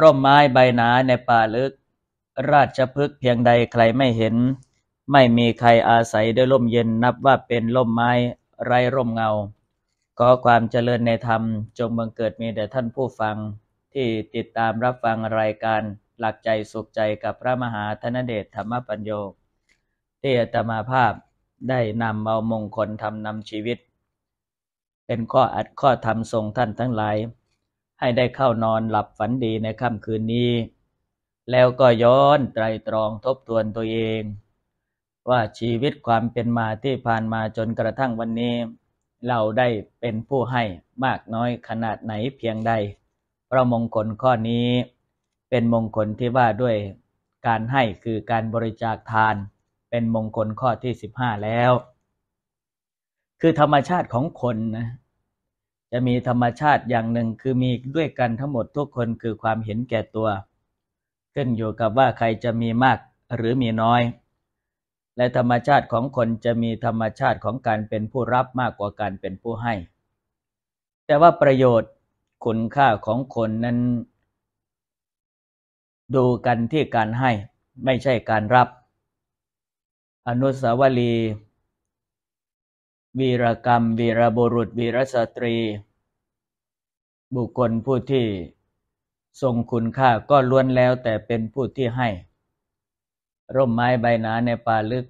ร่มไม้ใบหนาในป่าลึก ราชพฤกษ์เพียงใดใครไม่เห็น ไม่มีใครอาศัยด้วยร่มเย็นนับว่าเป็นร่มไม้ไร้ร่มเงาก็ความเจริญในธรรมจงบังเกิดมีแด่ท่านผู้ฟังที่ติดตามรับฟังรายการหลักใจสุขใจกับพระมหาธนเดชธรรมปัญโยที่อาตมาภาพได้นำเอามงคลทำนำชีวิต เป็นข้ออัดข้อธรรมทรงท่านทั้งหลายให้ได้เข้านอนหลับฝันดีในค่ำคืนนี้ แล้วก็ย้อนไตรตรองทบทวนตัวเอง ว่าชีวิตความเป็นมาที่ผ่านมาจนกระทั่งวันนี้ เราได้เป็นผู้ให้มากน้อยขนาดไหนเพียงใดพระมงคลข้อนี้ เป็นมงคลที่ว่าด้วยการให้คือการบริจาคทาน เป็นมงคลข้อที่ 15 แล้ว คือธรรมชาติของคนนะจะมีธรรมชาติอย่างหนึ่งคือมีด้วยกันทั้งหมดทุกคนคือความเห็นแก่ตัวขึ้นอยู่กับว่าใครจะมีมากหรือมีน้อย และธรรมชาติของคนจะมีธรรมชาติของการเป็นผู้รับมากกว่าการเป็นผู้ให้ แต่ว่าประโยชน์คุณค่าของคนนั้น ดูกันที่การให้ ไม่ใช่การรับ อนุสาวรีย์วีรกรรมวีรบุรุษวีรสตรี บุคคลผู้ที่ทรงคุณค่าก็ล้วนแล้วแต่เป็นผู้ที่ให้ ร่มไม้ใบหนาในป่าลึก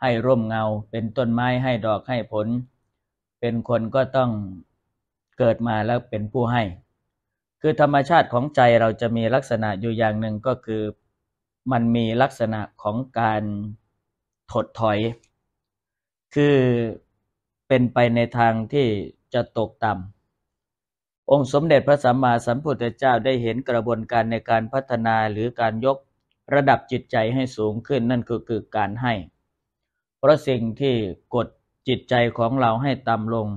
ให้ร่มเงาเป็นต้นไม้ให้ดอกให้ผล เป็นคนก็ต้องเกิดมาแล้วเป็นผู้ให้ คือธรรมชาติของใจเราจะมีลักษณะอยู่อย่างหนึ่งก็คือ มันมีลักษณะของการถดถอย คือเป็นไปในทางที่จะตกต่ำองค์สมเด็จพระสัมมาสัมพุทธเจ้าได้เห็นกระบวนการในการพัฒนาหรือการยกระดับจิตใจให้สูงขึ้นนั่นือคือการให้เพราะสิ่งที่กดจิตใจของเราให้ต่ำลง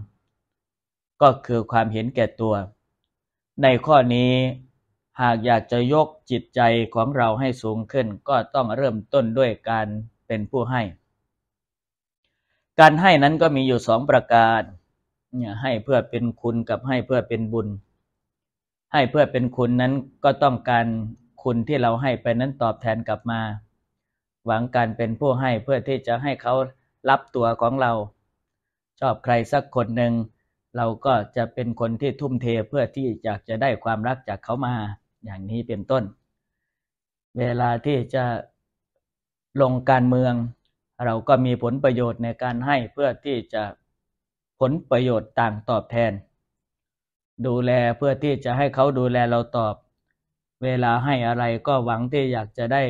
ก็คือความเห็นแก่ตัว ในข้อนี้หากอยากจะยกจิตใจของเราให้สูงขึ้น ก็ต้องเริ่มต้นด้วยการเป็นผู้ให้การให้นั้นก็มีอยู่สองประการเนี่ยให้เพื่อเป็นคุณกับให้เพื่อเป็นบุญ ให้เพื่อเป็นคุณนั้นก็ต้องการคุณที่เราให้ไปนั้นตอบแทนกลับมา หวังการเป็นผู้ให้เพื่อที่จะให้เขารับตัวของเรา ชอบใครสักคนหนึ่ง เราก็จะเป็นคนที่ทุ่มเทเพื่อที่อยากจะได้ความรักจากเขามา อย่างนี้เป็นต้น เวลาที่จะลงการเมืองเราก็มีผลประโยชน์ในการให้เพื่อที่จะผลประโยชน์ต่างตอบแทน ดูแลเพื่อที่จะให้เขาดูแลเราตอบ เวลาให้อะไรก็หวังที่อยากจะได้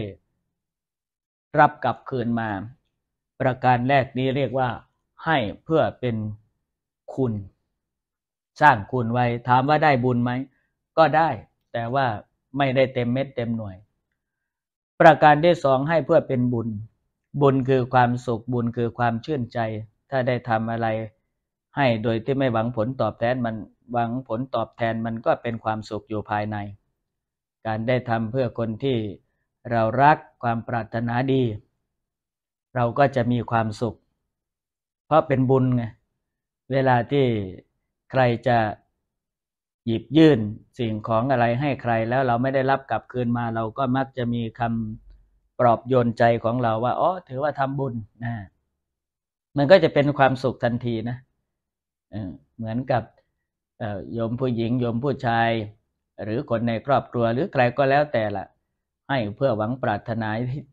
รับกลับคืนมา ประการแรกนี้เรียกว่า ให้เพื่อเป็นคุณ สร้างคุณไว้ถามว่าได้บุญไหมก็ได้ แต่ว่าไม่ได้เต็มเม็ดเต็มหน่วย ประการที่สองให้เพื่อเป็นบุญบุญคือความสุขบุญคือความชื่นใจ ถ้าได้ทำอะไรให้โดยที่ไม่หวังผลตอบแทนมันหวังผลตอบแทนมันก็เป็นความสุขอยู่ภายใน การได้ทำเพื่อคนที่เรารักความปรารถนาดี เราก็จะมีความสุข เพราะเป็นบุญไงเวลาที่ใครจะหยิบยื่นสิ่งของอะไรให้ใครแล้วเราไม่ได้รับกลับคืนมาเราก็มักจะมีคำปลอบโยนใจของเราว่าอ๋อถือว่าทำบุญนะ มันก็จะเป็นความสุขทันทีนะเหมือนกับโยมผู้หญิงโยมผู้ชาย หรือคนในครอบครัวหรือใครก็แล้วแต่ละให้เพื่อหวังปรารถนา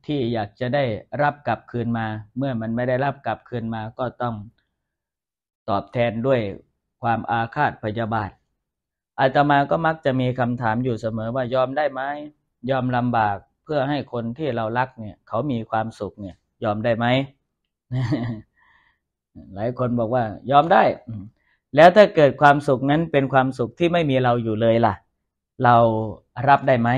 ที่อยากจะได้รับกลับคืนมา เมื่อมันไม่ได้รับกลับคืนมาก็ต้องตอบแทนด้วยความอาฆาตพยาบาทอาตมาก็มักจะมีคำถามอยู่เสมอว่ายอมได้ไหมยอมลำบากเพื่อให้คนที่เรารัก เนี่ย เขามีความสุขเนี่ย ยอมได้ไหมหลายคนบอกว่า ยอมได้แล้วถ้าเกิดความสุขนั้นเป็นความสุขที่ไม่มีเราอยู่เลยล่ะ เรารับได้ไหม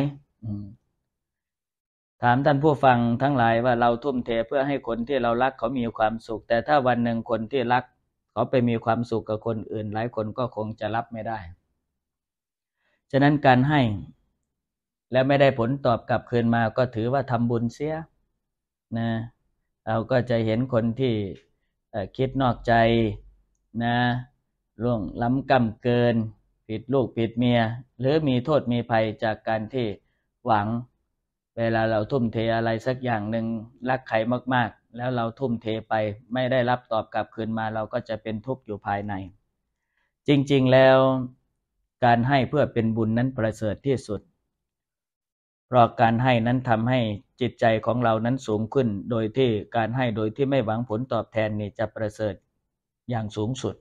ถามท่านผู้ฟังทั้งหลายว่าเราทุ่มเทเพื่อให้คนที่เรารักเขามีความสุข แต่ถ้าวันหนึ่งคนที่รัก เขาไปมีความสุขกับคนอื่น หลายคนก็คงจะรับไม่ได้ ฉะนั้นการให้แล้วไม่ได้ผลตอบกลับคืนมาก็ถือว่าทำบุญเสียนะ เราก็จะเห็นคนที่คิดนอกใจนะ ล่วงล้ำกรรมเกิน ผิดลูกผิดเมีย หรือมีโทษมีภัยจากการที่หวังเวลาเราทุ่มเทอะไรสักอย่างหนึ่งรักใครมากๆ แล้วเราทุ่มเทไป ไม่ได้รับตอบกลับคืนมาเราก็จะเป็นทุกข์อยู่ภายใน จริงๆแล้วการให้เพื่อเป็นบุญนั้นประเสริฐที่สุดเพราะการให้นั้นทำให้จิตใจของเรานั้นสูงขึ้นโดยที่การให้โดยที่ไม่หวังผลตอบแทนนี่จะประเสริฐอย่างสูงสุด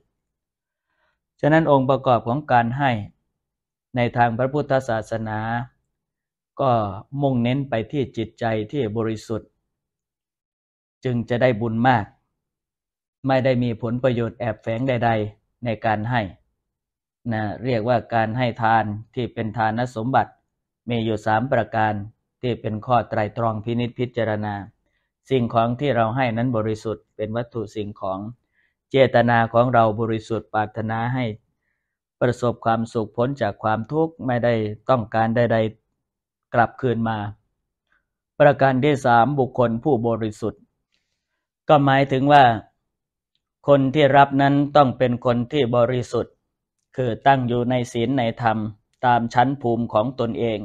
ฉะนั้นองค์ประกอบของการให้ ในทางพระพุทธศาสนา ก็มุ่งเน้นไปที่จิตใจที่บริสุทธิ์ จึงจะได้บุญมาก ไม่ได้มีผลประโยชน์แอบแฝงใดๆ ในการให้นะเรียกว่าการให้ทานที่เป็นทานสมบัติมีอยู่สามประการที่เป็นข้อไตรตรองพินิษพิจารณา สิ่งของที่เราให้นั้นบริสุทธิ์ เป็นวัตถุสิ่งของเจตนาของเราบริสุทธิ์ปรารถนาให้ ประสบความสุขพ้นจากความทุกข์ไม่ได้ต้องการใด ๆกลับคืนมา ประการที่สามบุคคลผู้บริสุทธิ์ ก็หมายถึงว่า คนที่รับนั้นต้องเป็นคนที่บริสุทธิ์ คือตั้งอยู่ในศีลในธรรม ตามชั้นภูมิของตนเอง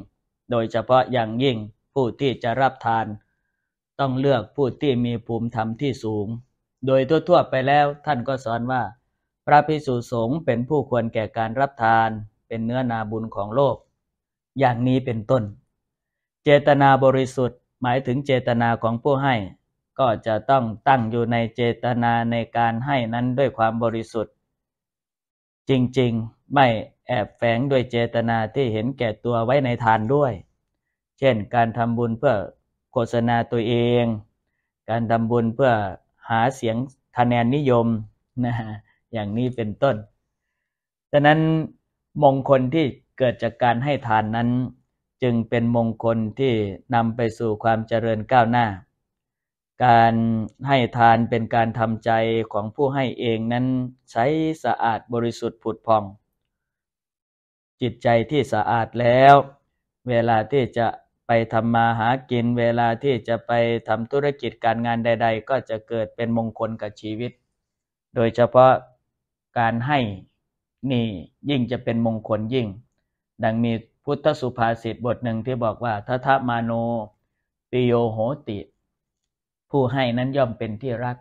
โดยเฉพาะอย่างยิ่งผู้ที่จะรับทาน ต้องเลือกผู้ที่มีภูมิธรรมที่สูง โดยทั่ว ๆไปแล้วท่านก็สอนว่า พระภิกษุสงฆ์เป็นผู้ควรแก่การรับทานเป็นเนื้อนาบุญของโลก อย่างนี้เป็นต้น เจตนาบริสุทธิ์หมายถึงเจตนาของผู้ให้ก็จะต้องตั้งอยู่ในเจตนาในการให้นั้นด้วยความบริสุทธิ์ จริงๆไม่แอบแฝงด้วยเจตนาที่เห็นแก่ตัวไว้ในทานด้วย เช่นการทำบุญเพื่อโฆษณาตัวเอง การทำบุญเพื่อหาเสียงคะแนนนิยมนะฮะอย่างนี้เป็นต้นดังนั้นมงคลที่เกิดจากการให้ทานนั้น จึงเป็นมงคลที่นำไปสู่ความเจริญก้าวหน้า การให้ทานเป็นการทำใจของผู้ให้เองนั้นใช้สะอาดบริสุทธิ์ผุดพองจิตใจที่สะอาดแล้ว เวลาที่จะไปทำมาหากิน เวลาที่จะไปทำธุรกิจการงานใดๆ ก็จะเกิดเป็นมงคลกับชีวิต โดยเฉพาะการให้นี่ยิ่งจะเป็นมงคลยิ่ง ดังมีพุทธสุภาษิตบทหนึ่งที่บอกว่าทัทมาโน ปิโยโหติ ผู้ให้นั้นย่อมเป็นที่รัก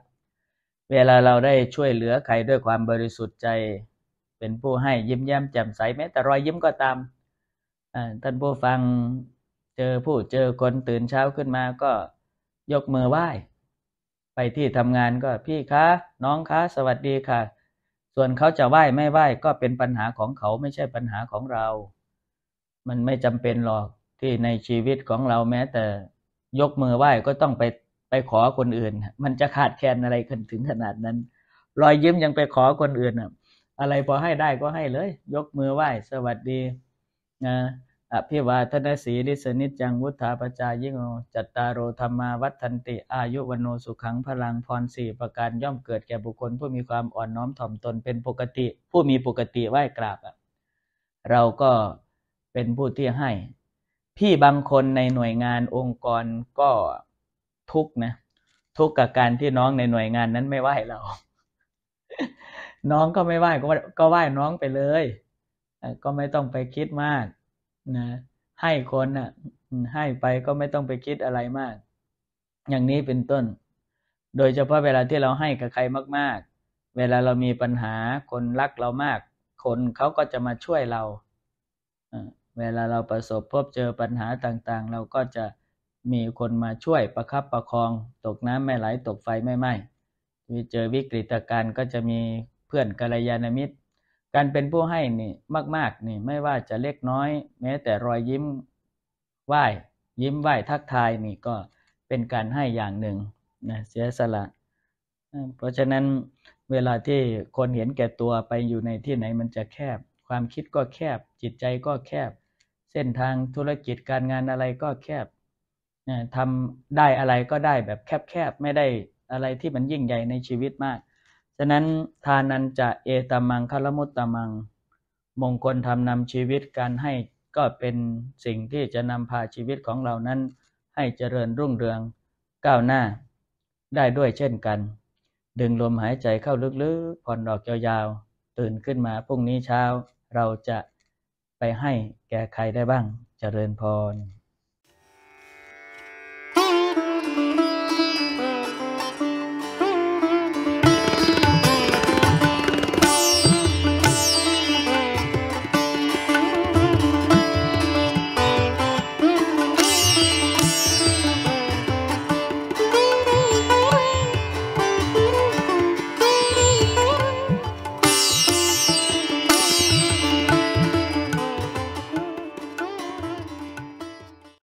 เวลาเราได้ช่วยเหลือใครด้วยความบริสุทธิ์ใจเป็นผู้ให้ยิ้มแย้มแจ่มใสแม้แต่รอยยิ้มก็ตามท่านผู้ฟังเจอผู้เจอคนตื่นเช้าขึ้นมา ก็ยกมือไหว้ ไปที่ทำงานก็พี่คะน้องคะสวัสดีค่ะ ส่วนเขาจะไหว้ไม่ไหว้ก็เป็นปัญหาของเขาไม่ใช่ปัญหาของเรา มันไม่จำเป็นหรอกที่ในชีวิตของเราแม้ แต่ยกมือไหว้ก็ต้องไปไปขอคนอื่น มันจะขาดแคลนอะไรกันถึงขนาดนั้น รอยยิ้มยังไปขอคนอื่นอ่ะอะไรพอให้ได้ก็ให้เลย ยกมือไหว้ สวัสดีนะอภิวาทนสีดิสนิจัง วุฒาปจายิโง จัตตารโอธรรมาวัฒนติ อายุ วโนสุขังพลังพรสี่ ประการย่อมเกิดแก่บุคคล ผู้มีความอ่อนน้อมถ่อมตนเป็นปกติ ผู้มีปกติไหว้กราบ เราก็เป็นผู้ที่ให้ พี่บางคนในหน่วยงานองค์กรก็ทุกนะทุกกับการที่น้องในหน่วยงานนั้นไม่ไหว้เราน้องก็ไม่ไหว้ก็ก็ไหว้น้องไปเลย ก็ไม่ต้องไปคิดมาก นะ ให้คนนะ่ะให้ไปก็ไม่ต้องไปคิดอะไรมาก อย่างนี้เป็นต้น โดยเฉพาะเวลาที่เราให้กับใครมาก ๆ เวลาเรามีปัญหาคนรักเรามาก คนเขาก็จะมาช่วยเราเวลาเราประสบพบเจอปัญหาต่างๆ เราก็จะมีคนมาช่วยประคับประคอง ตกน้ำไม่ไหล ตกไฟไม่ไหม้เจอวิกฤตการณ์ก็จะมีเพื่อนกัลยาณมิตร การเป็นผู้ให้นี่มากๆนี่ไม่ว่าจะเล็กน้อย แม้แต่รอยยิ้มไหว้ยิ้มไหว้ทักทายนี่ก็เป็นการให้อย่างหนึ่งนะเสียสละเพราะฉะนั้นเวลาที่คนเห็นแก่ตัวไปอยู่ในที่ไหนมันจะแคบ ความคิดก็แคบจิตใจก็แคบ เส้นทางธุรกิจการงานอะไรก็แคบทำได้อะไรก็ได้แบบแคบๆไม่ได้อะไรที่มันยิ่งใหญ่ในชีวิตมากฉะนั้นทานันจะเอตมังคลมุตตมัง มงคลทำนำชีวิตการให้ก็เป็นสิ่งที่จะนำพาชีวิตของเรานั้นให้เจริญรุ่งเรืองก้าวหน้าได้ด้วยเช่นกัน ดึงลมหายใจเข้าลึกๆผ่อนดอกยาวๆตื่นขึ้นมาพรุ่งนี้เช้า เราจะไปให้แก่ใครได้บ้างเจริญพร